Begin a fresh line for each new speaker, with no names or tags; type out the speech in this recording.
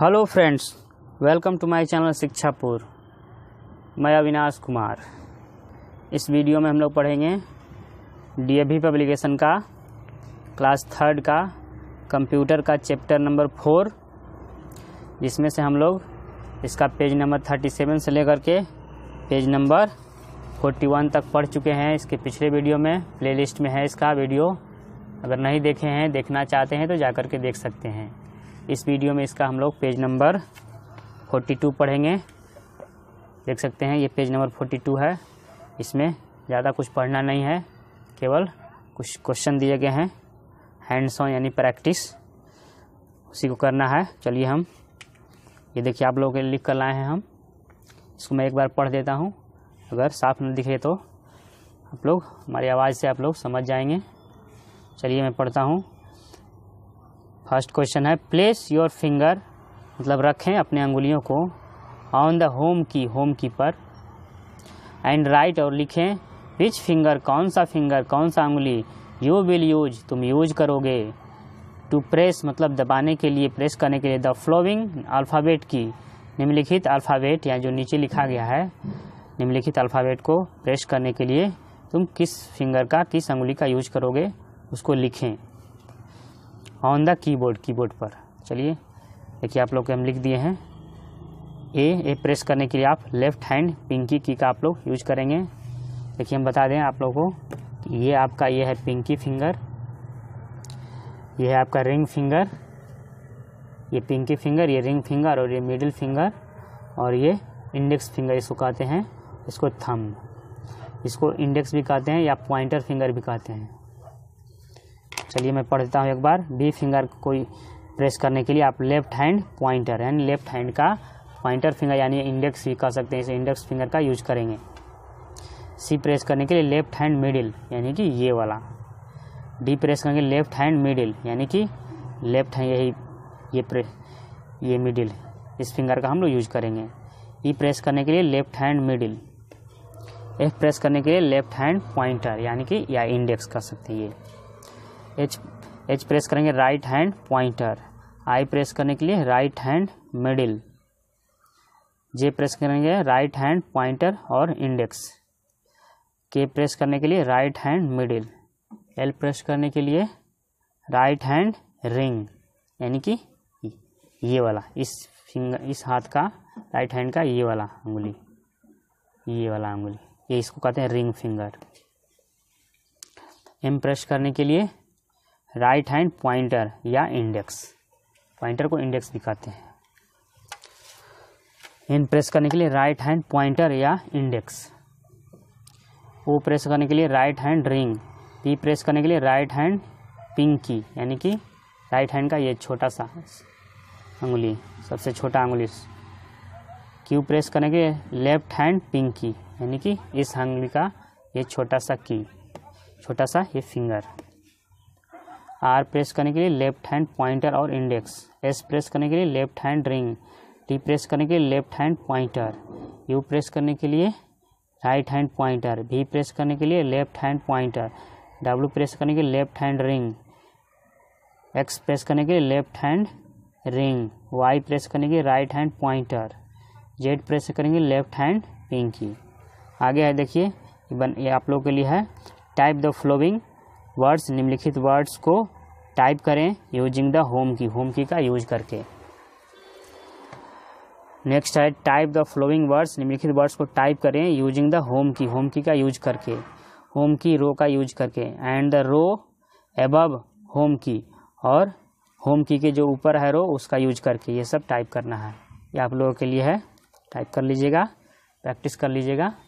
hello friends welcome to my channel Shikshapur मैं अविनाश कुमार इस video में हम लोग पढ़ेंगे डीएवी पब्लिकेशन का क्लास थर्ड का कंप्यूटर का चैप्टर नंबर फोर जिसमें से हम लोग इसका पेज नंबर थर्टी सेवन से लेकर के पेज नंबर फोर्टी वन तक पढ़ चुके हैं इसके पिछले वीडियो में प्लेलिस्ट में है इसका वीडियो अगर नहीं देखे हैं देखना चाहते हैं तो जा के देख सकते हैं इस वीडियो में इसका हम लोग पेज नंबर फोर्टी टू पढ़ेंगे देख सकते हैं ये पेज नंबर फोर्टी टू है इसमें ज़्यादा कुछ पढ़ना नहीं है केवल कुछ क्वेश्चन दिए गए हैं हैंड्स ऑन यानी प्रैक्टिस उसी को करना है चलिए हम ये देखिए आप लोगों के लिख कर लाए हैं हम इसको मैं एक बार पढ़ देता हूँ अगर साफ न दिखे तो आप लोग हमारी आवाज़ से आप लोग समझ जाएंगे चलिए मैं पढ़ता हूँ फर्स्ट क्वेश्चन है प्लेस योर फिंगर मतलब रखें अपने अंगुलियों को on the home key home key पर एंड राइट और लिखें विच फिंगर कौन सा फिंगर कौन सा अंगुली यू विल यूज तुम यूज करोगे टू प्रेस मतलब दबाने के लिए प्रेस करने के लिए द फ्लोविंग अल्फ़ाबेट की निम्नलिखित अल्फ़ाबेट या जो नीचे लिखा गया है निम्नलिखित अल्फ़ाबेट को प्रेस करने के लिए तुम किस फिंगर का किस अंगुली का यूज करोगे उसको लिखें ऑन द कीबोर्ड कीबोर्ड पर चलिए देखिए आप लोग के हम लिख दिए हैं ए ए प्रेस करने के लिए आप लेफ्ट हैंड पिंकी की का आप लोग यूज करेंगे देखिए हम बता दें आप लोगों को ये आपका ये है पिंकी फिंगर ये है आपका रिंग फिंगर ये पिंकी फिंगर ये रिंग फिंगर और ये मिडिल फिंगर और ये इंडेक्स फिंगर इसको कहते हैं इसको थम इसको इंडेक्स भी कहते हैं या पॉइंटर फिंगर भी कहते हैं चलिए मैं पढ़ देता हूँ एक बार बी फिंगर कोई प्रेस करने के लिए आप लेफ्ट हैंड पॉइंटर यानी लेफ्ट हैंड का पॉइंटर फिंगर यानी इंडेक्स भी कह सकते हैं इस इंडेक्स फिंगर का यूज करेंगे सी प्रेस करने के लिए लेफ्ट हैंड मिडिल यानी कि ये वाला डी प्रेस करेंगे लेफ्ट हैंड मिडिल यानी कि लेफ्ट हैंड यही ये प्रेस ये मिडिल इस फिंगर का हम लोग यूज करेंगे ई e प्रेस करने के लिए left hand middle F press करने के लिए लेफ्ट हैंड पॉइंटर यानी कि या इंडेक्स कर सकते हैं ये एच एच प्रेस करेंगे right hand pointer I press करने के लिए right hand middle J press करेंगे राइट हैंड पॉइंटर और इंडेक्स के प्रेस करने के लिए right hand middle L press करने के लिए राइट हैंड रिंग यानी कि ये वाला इस फिंगर इस हाथ का राइट हैंड का ये वाला अंगुली ये वाला अंगुली ये इसको कहते हैं रिंग फिंगर एम प्रेस करने के लिए राइट हैंड पॉइंटर या इंडेक्स पॉइंटर को इंडेक्स दिखाते हैं इन प्रेस करने के लिए राइट हैंड पॉइंटर या इंडेक्स ओ प्रेस करने के लिए right hand ring P press करने के लिए राइट हैंड पिंकी यानी कि राइट हैंड का ये छोटा सा अंगुली सबसे छोटा अंगुली क्यू प्रेस करने के लेफ्ट हैंड पिंकी यानी कि इस अंगुली का ये छोटा सा की छोटा सा ये फिंगर आर प्रेस करने के लिए लेफ्ट हैंड पॉइंटर और इंडेक्स एस प्रेस करने के लिए left hand ring T press करने के लिए left hand pointer U press करने के लिए right hand pointer V press करने के लिए left hand pointer W press करने के लिए left hand ring X press करने के लिए left hand ring Y press करने के लिए right hand pointer Z press करेंगे लेफ्ट हैंड पिंकी आगे है देखिए ये आप लोगों के लिए है टाइप द फ्लोविंग वर्ड्स निम्नलिखित वर्ड्स को टाइप करें using the home key home key का यूज करके नेक्स्ट है टाइप द फ्लोइंग वर्ड्स निम्नलिखित वर्ड्स को टाइप करें using the home key home key का यूज करके होम की रो का यूज करके and the row above home key और होम की के जो ऊपर है रो उसका यूज करके ये सब टाइप करना है ये आप लोगों के लिए है टाइप कर लीजिएगा प्रैक्टिस कर लीजिएगा